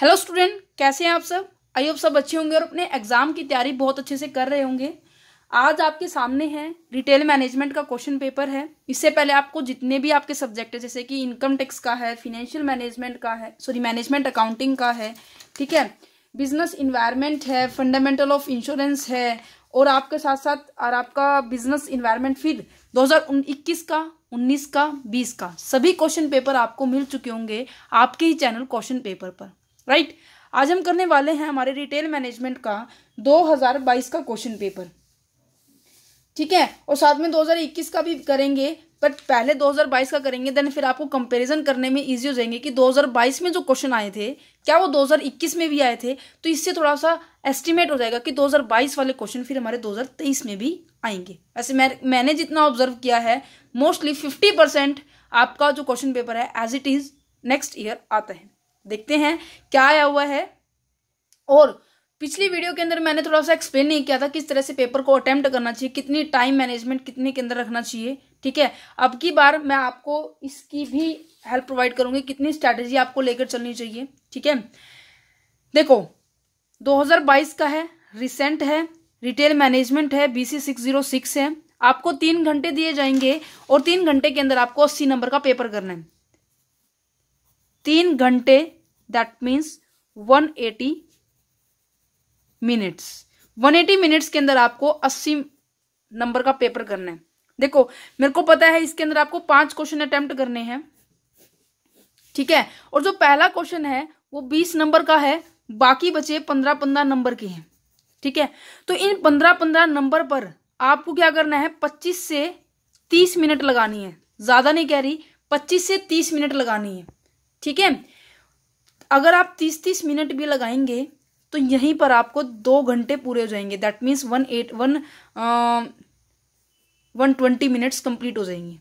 hello student कैसे हैं आप सब आई होप सब अच्छे होंगे और अपने एग्जाम की तैयारी बहुत अच्छे से कर रहे होंगे आज आपके सामने है रिटेल मैनेजमेंट का क्वेश्चन पेपर है इससे पहले आपको जितने भी आपके सब्जेक्ट है जैसे कि इनकम टैक्स का है फिनेंशियल मैनेजमेंट का है सॉरी मैनेजमेंट अकाउंटिंग का है ठीक है बिजनेस इन्वायरमेंट है फंडामेंटल ऑफ इंश्योरेंस है और आपके साथ साथ और आपका बिजनेस इन्वायरमेंट फिर 2021 का 19 का 20 का सभी क्वेश्चन पेपर आपको मिल चुके होंगे आपके ही चैनल क्वेश्चन पेपर पर राइट आज हम करने वाले हैं हमारे रिटेल मैनेजमेंट का 2022 का क्वेश्चन पेपर ठीक है और साथ में 2021 का भी करेंगे पर पहले 2022 का करेंगे देन फिर आपको कंपैरिजन करने में इजी हो जाएंगे कि 2022 में जो क्वेश्चन आए थे क्या वो 2021 में भी आए थे तो इससे थोड़ा सा एस्टिमेट हो जाएगा कि 2022 वाले क्वेश्चन फिर हमारे 2023 में भी आएंगे ऐसे मैं मैंने जितना ऑब्जर्व किया है मोस्टली फिफ्टी आपका जो क्वेश्चन पेपर है as it is next year आता है देखते हैं क्या आया हुआ है और पिछली वीडियो के अंदर मैंने थोड़ा सा एक्सप्लेन नहीं किया था किस तरह से पेपर को अटेम्प्ट करना चाहिए कितनी टाइम मैनेजमेंट कितने के अंदर रखना चाहिए ठीक है अब की बार मैं आपको इसकी भी हेल्प प्रोवाइड करूंगी कितनी स्ट्रैटेजी आपको लेकर चलनी चाहिए ठीक है देखो 2022 का है रिसेंट है रिटेल मैनेजमेंट है बीसी सिक्स है आपको तीन घंटे दिए जाएंगे और तीन घंटे के अंदर आपको अस्सी नंबर का पेपर करना है तीन घंटे that means 180 minutes eighty minutes के अंदर आपको 80 नंबर का पेपर करना है देखो मेरे को पता है इसके अंदर आपको पांच क्वेश्चन अटेम्प्ट करने हैं ठीक है और जो पहला क्वेश्चन है वो बीस नंबर का है बाकी बचे पंद्रह पंद्रह नंबर के हैं ठीक है तो इन पंद्रह पंद्रह नंबर पर आपको क्या करना है पच्चीस से तीस मिनट लगानी है ज्यादा नहीं कह रही पच्चीस से तीस मिनट लगानी है ठीक है अगर आप तीस तीस मिनट भी लगाएंगे तो यहीं पर आपको दो घंटे पूरे हो जाएंगे that means one eight one one twenty minutes complete हो जाएंगे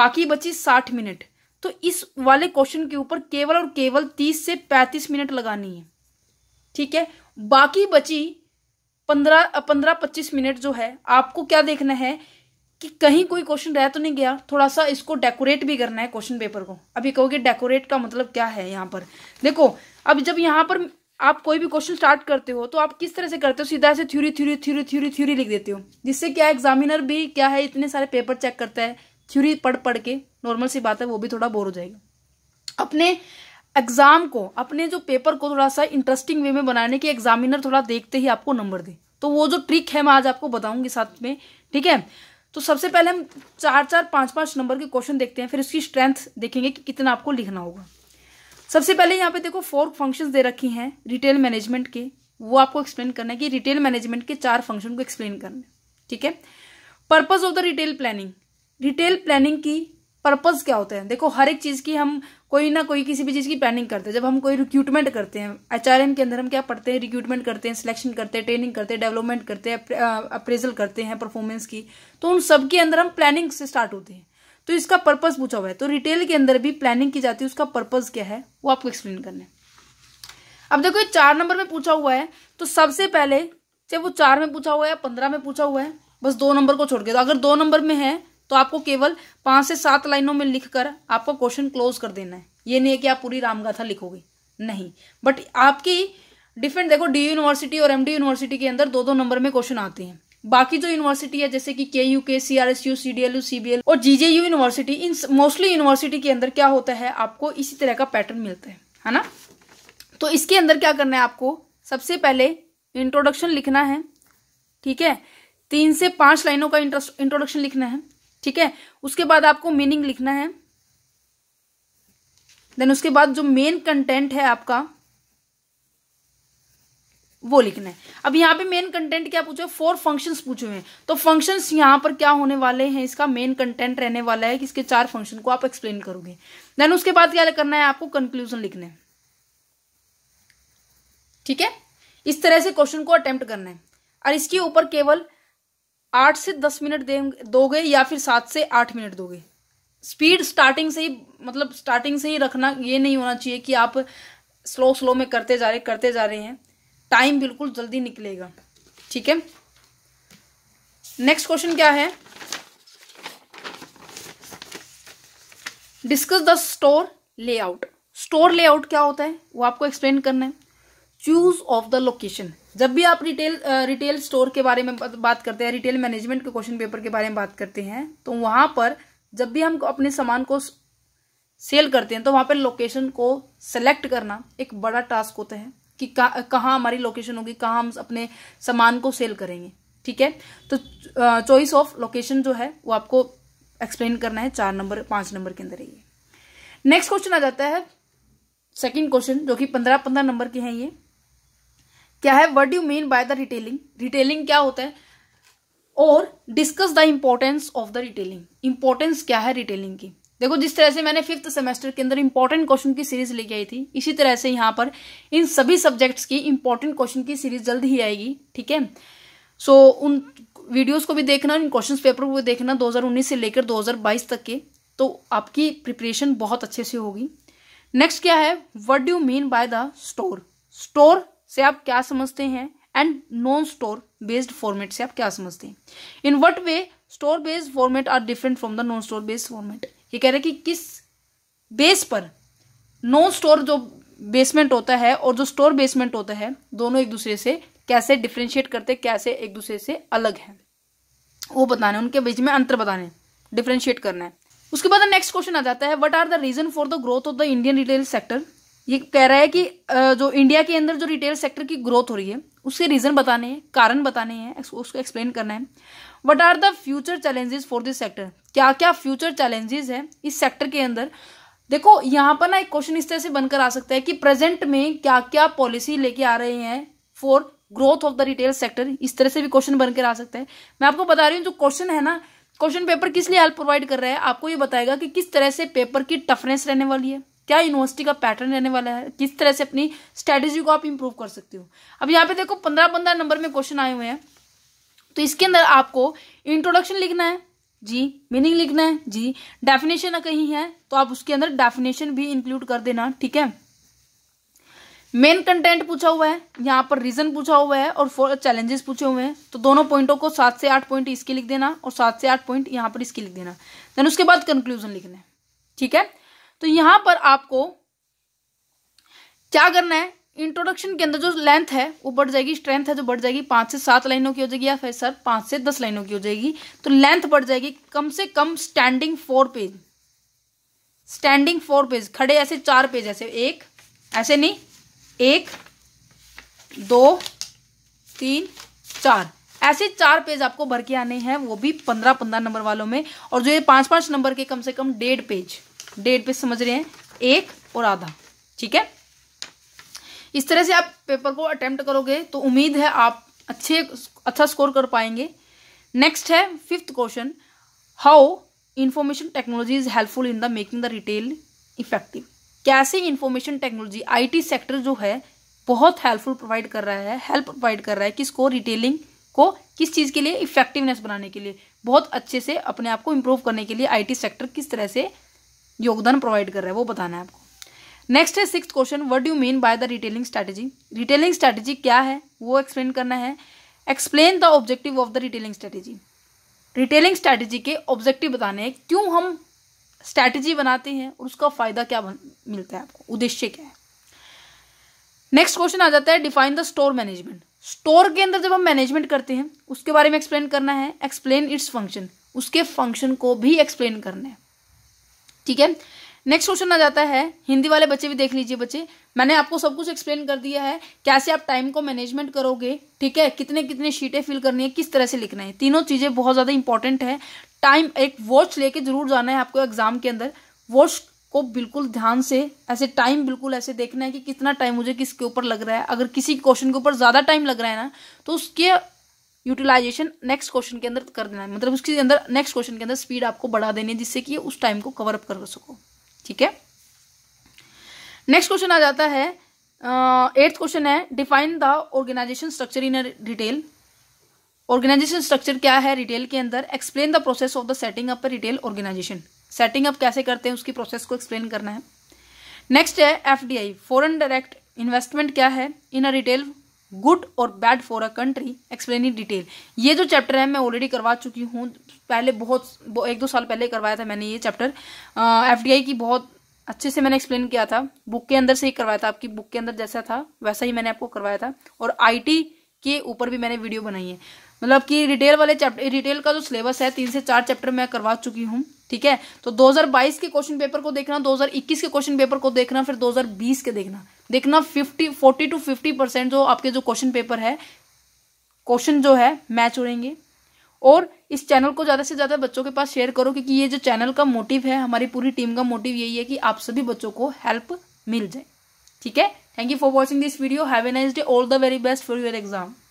बाकी बची साठ मिनट तो इस वाले क्वेश्चन के ऊपर केवल और केवल तीस से पैंतीस मिनट लगानी है ठीक है बाकी बची पंद्रह पंद्रह पच्चीस मिनट जो है आपको क्या देखना है कि कहीं कोई क्वेश्चन रह तो नहीं गया थोड़ा सा इसको डेकोरेट भी करना है क्वेश्चन पेपर को अभी कहोगे डेकोरेट का मतलब क्या है यहाँ पर देखो अब जब यहाँ पर आप कोई भी क्वेश्चन स्टार्ट करते हो तो आप किस तरह से करते हो सीधा से theory theory theory theory theory लिख देते हो जिससे क्या एग्जामिनर भी क्या है इतने सारे पेपर चेक करता है थ्यूरी पढ़ पढ़ के नॉर्मल सी बात है वो भी थोड़ा बोर हो जाएगा अपने एग्जाम को अपने जो पेपर को थोड़ा सा इंटरेस्टिंग वे में बनाने की एग्जामिनर थोड़ा देखते ही आपको नंबर दे तो वो जो ट्रिक है मैं आज आपको बताऊंगी साथ में ठीक है तो सबसे पहले हम चार चार पांच पांच नंबर के क्वेश्चन देखते हैं फिर उसकी स्ट्रेंथ देखेंगे कि कितना आपको लिखना होगा सबसे पहले यहाँ पे देखो फोर फंक्शंस दे रखी हैं रिटेल मैनेजमेंट के वो आपको एक्सप्लेन करना है कि रिटेल मैनेजमेंट के चार फंक्शन को एक्सप्लेन करना है ठीक है purpose of the retail planning retail planning की पर्पज़ क्या होते हैं देखो हर एक चीज़ की हम कोई ना कोई किसी भी चीज़ की प्लानिंग करते हैं जब हम कोई रिक्रूटमेंट करते हैं एच के अंदर हम क्या पढ़ते हैं रिक्रूटमेंट करते हैं सिलेक्शन करते हैं ट्रेनिंग करते हैं डेवलपमेंट करते हैं अप्रेजल करते हैं परफॉर्मेंस की तो उन सब के अंदर हम प्लानिंग से स्टार्ट होते हैं तो इसका पर्पज़ पूछा हुआ है तो रिटेल के अंदर भी प्लानिंग की जाती है उसका पर्पज़ क्या है वो आपको एक्सप्लेन करना है अब देखो ये चार नंबर में पूछा हुआ है तो सबसे पहले चाहे वो चार में पूछा हुआ है या पंद्रह में पूछा हुआ है बस दो नंबर को छोड़ के तो अगर दो नंबर में है तो आपको केवल पांच से सात लाइनों में लिखकर आपका क्वेश्चन क्लोज कर देना है ये नहीं है कि आप पूरी रामगाथा लिखोगे नहीं बट आपकी डिफरेंट देखो डी यूनिवर्सिटी और एमडी यूनिवर्सिटी के अंदर दो दो नंबर में क्वेश्चन आते हैं बाकी जो यूनिवर्सिटी है जैसे कि K U K C R S U C D L U C B L और जी जे यू यूनिवर्सिटी इन मोस्टली यूनिवर्सिटी के अंदर क्या होता है आपको इसी तरह का पैटर्न मिलता है है ना तो इसके अंदर क्या करना है आपको सबसे पहले इंट्रोडक्शन लिखना है ठीक है तीन से पांच लाइनों का इंट्रोडक्शन लिखना है ठीक है उसके बाद आपको मीनिंग लिखना है देन उसके बाद जो मेन कंटेंट है आपका वो लिखना है अब यहां पे मेन कंटेंट क्या पूछे फोर फंक्शंस पूछे हुए हैं तो फंक्शंस यहां पर क्या होने वाले हैं इसका मेन कंटेंट रहने वाला है कि इसके चार फंक्शन को आप एक्सप्लेन करोगे देन उसके बाद क्या करना है आपको कंक्लूजन लिखना है ठीक है इस तरह से क्वेश्चन को अटेम्प्ट करना है और इसके ऊपर केवल आठ से दस मिनट दोगे या फिर सात से आठ मिनट दोगे स्पीड स्टार्टिंग से ही मतलब स्टार्टिंग से ही रखना ये नहीं होना चाहिए कि आप स्लो स्लो में करते जा रहे करते जा रहे हैं टाइम बिल्कुल जल्दी निकलेगा ठीक है नेक्स्ट क्वेश्चन क्या है discuss the store layout store layout क्या होता है वो आपको एक्सप्लेन करना है चूज ऑफ द लोकेशन जब भी आप रिटेल रिटेल स्टोर के बारे में बात करते हैं रिटेल मैनेजमेंट के क्वेश्चन पेपर के बारे में बात करते हैं तो वहां पर जब भी हम अपने सामान को सेल करते हैं तो वहां पर लोकेशन को सेलेक्ट करना एक बड़ा टास्क होता है कि कहाँ हमारी लोकेशन होगी कहाँ हम अपने सामान को सेल करेंगे ठीक है तो चॉइस ऑफ लोकेशन जो है वो आपको एक्सप्लेन करना है चार नंबर पांच नंबर के अंदर ये नेक्स्ट क्वेश्चन आ जाता है सेकंड क्वेश्चन जो कि पंद्रह पंद्रह नंबर के हैं ये क्या है what you mean by the retailing retailing क्या होता है और discuss the importance of the retailing importance क्या है रिटेलिंग की देखो जिस तरह से मैंने फिफ्थ सेमेस्टर के अंदर इंपॉर्टेंट क्वेश्चन की सीरीज लेके आई थी इसी तरह से यहां पर इन सभी सब्जेक्ट्स की इंपॉर्टेंट क्वेश्चन की सीरीज जल्द ही आएगी ठीक है सो उन वीडियोस को भी देखना इन क्वेश्चन पेपर को भी देखना 2019 से लेकर 2022 तक के तो आपकी प्रिपरेशन बहुत अच्छे से होगी नेक्स्ट क्या है what do mean by the store store से आप क्या समझते हैं and non store based format से आप क्या समझते हैं in what way store based format are different from the non store based format ये कह रहे हैं कि किस बेस पर नॉन स्टोर जो बेसमेंट होता है और जो स्टोर बेसमेंट होता है दोनों एक दूसरे से कैसे डिफ्रेंशिएट करते कैसे एक दूसरे से अलग है वो बताने उनके बीच में अंतर बताने डिफ्रेंशिएट करना है उसके बाद नेक्स्ट क्वेश्चन आ जाता है what are the reason for the growth of the Indian retail sector ये कह रहा है कि जो इंडिया के अंदर जो रिटेल सेक्टर की ग्रोथ हो रही है उसके रीज़न बताने हैं कारण बताने हैं उसको एक्सप्लेन करना है what are the future challenges for this sector क्या क्या फ्यूचर चैलेंजेस है इस सेक्टर के अंदर देखो यहाँ पर ना एक क्वेश्चन इस तरह से बनकर आ सकता है कि प्रेजेंट में क्या क्या पॉलिसी लेके आ रहे हैं for growth of the retail sector इस तरह से भी क्वेश्चन बनकर आ सकता है मैं आपको बता रही हूँ जो क्वेश्चन है ना क्वेश्चन पेपर किस लिए हेल्प प्रोवाइड कर रहा है आपको ये बताएगा कि किस तरह से पेपर की टफनेस रहने वाली है क्या यूनिवर्सिटी का पैटर्न रहने वाला है किस तरह से अपनी स्ट्रैटेजी को आप इंप्रूव कर सकते हो अब यहाँ पे देखो पंद्रह पंद्रह नंबर में क्वेश्चन आए हुए हैं तो इसके अंदर आपको इंट्रोडक्शन लिखना है जी मीनिंग लिखना है जी डेफिनेशन कहीं है तो आप उसके अंदर डेफिनेशन भी इंक्लूड कर देना ठीक है मेन कंटेंट पूछा हुआ है यहाँ पर रीजन पूछा हुआ है और फोर चैलेंजेस पूछे हुए हैं तो दोनों पॉइंटों को सात से आठ पॉइंट इसके लिख देना और सात से आठ पॉइंट यहाँ पर इसके लिख देना देन उसके बाद कंक्लूजन लिखना है ठीक है तो यहां पर आपको क्या करना है इंट्रोडक्शन के अंदर जो लेंथ है वो बढ़ जाएगी स्ट्रेंथ है जो तो बढ़ जाएगी पांच से सात लाइनों की हो जाएगी या फिर सर पांच से दस लाइनों की हो जाएगी तो लेंथ बढ़ जाएगी कम से कम standing four page standing four page खड़े ऐसे चार पेज ऐसे एक ऐसे नहीं एक दो तीन चार ऐसे चार पेज आपको भर के आने हैं वो भी पंद्रह पंद्रह नंबर वालों में और जो ये पांच पांच नंबर के कम से कम डेढ़ पेज डेढ़ पे समझ रहे हैं एक और आधा ठीक है इस तरह से आप पेपर को अटेम्प्ट करोगे तो उम्मीद है आप अच्छे अच्छा स्कोर कर पाएंगे नेक्स्ट है fifth question how information technology is helpful in the making the retail effective कैसे इन्फॉर्मेशन टेक्नोलॉजी आईटी सेक्टर जो है बहुत हेल्पफुल प्रोवाइड कर रहा है हेल्प प्रोवाइड कर रहा है किसको रिटेलिंग को किस चीज़ के लिए इफेक्टिवनेस बनाने के लिए बहुत अच्छे से अपने आप को इम्प्रूव करने के लिए आईटी सेक्टर किस तरह से योगदान प्रोवाइड कर रहा है वो बताना है आपको नेक्स्ट है six question what do mean by the retailing strategy retailing strategy क्या है वो एक्सप्लेन करना है explain the objective of the retailing strategy retailing strategy के ऑब्जेक्टिव बताने हैं क्यों हम स्ट्रैटेजी बनाते हैं और उसका फायदा क्या बन, मिलता है आपको उद्देश्य क्या है नेक्स्ट क्वेश्चन आ जाता है define the store management store के अंदर जब हम मैनेजमेंट करते हैं उसके बारे में एक्सप्लेन करना है एक्सप्लेन इट्स फंक्शन उसके फंक्शन को भी एक्सप्लेन करना है ठीक है नेक्स्ट क्वेश्चन आ जाता है हिंदी वाले बच्चे भी देख लीजिए बच्चे मैंने आपको सब कुछ एक्सप्लेन कर दिया है कैसे आप टाइम को मैनेजमेंट करोगे ठीक है कितने कितने शीटें फिल करनी है किस तरह से लिखना है तीनों चीज़ें बहुत ज़्यादा इंपॉर्टेंट है टाइम एक वॉच लेके जरूर जाना है आपको एग्जाम के अंदर वॉच को बिल्कुल ध्यान से ऐसे टाइम बिल्कुल ऐसे देखना है कि कितना टाइम मुझे किसके ऊपर लग रहा है अगर किसी क्वेश्चन के ऊपर ज़्यादा टाइम लग रहा है ना तो उसके यूटिलाइजेशन नेक्स्ट क्वेश्चन के अंदर कर देना है मतलब उसके अंदर नेक्स्ट क्वेश्चन के अंदर स्पीड आपको बढ़ा देनी है जिससे कि उस टाइम को कवर अप कर सको ठीक है नेक्स्ट क्वेश्चन आ जाता है एट्थ क्वेश्चन है define the organisation structure in detail organisation structure क्या है रिटेल के अंदर explain the process of the setting up retail organisation setting up कैसे करते हैं उसकी प्रोसेस को एक्सप्लेन करना है नेक्स्ट है F D I foreign direct investment क्या है इन अ रिटेल गुड और bad for a country explain in detail ये जो चैप्टर है मैं ऑलरेडी करवा चुकी हूँ पहले बहुत एक दो साल पहले करवाया था मैंने ये चैप्टर एफ की बहुत अच्छे से मैंने एक्सप्लेन किया था बुक के अंदर से ही करवाया था आपकी बुक के अंदर जैसा था वैसा ही मैंने आपको करवाया था और आई के ऊपर भी मैंने वीडियो बनाई है मतलब कि रिटेल वाले चैप्टर रिटेल का जो सिलेबस है तीन से चार चैप्टर मैं करवा चुकी हूँ ठीक है तो 2022 के क्वेश्चन पेपर को देखना 2021 के क्वेश्चन पेपर को देखना फिर 2020 के देखना देखना 50 40 टू 50 परसेंट जो आपके जो क्वेश्चन पेपर है क्वेश्चन जो है मैच हो रहेंगे और इस चैनल को ज़्यादा से ज़्यादा बच्चों के पास शेयर करो क्योंकि ये जो चैनल का मोटिव है हमारी पूरी टीम का मोटिव यही है कि आप सभी बच्चों को हेल्प मिल जाए ठीक है thank you for watching this video have a nice day all the very best for your exam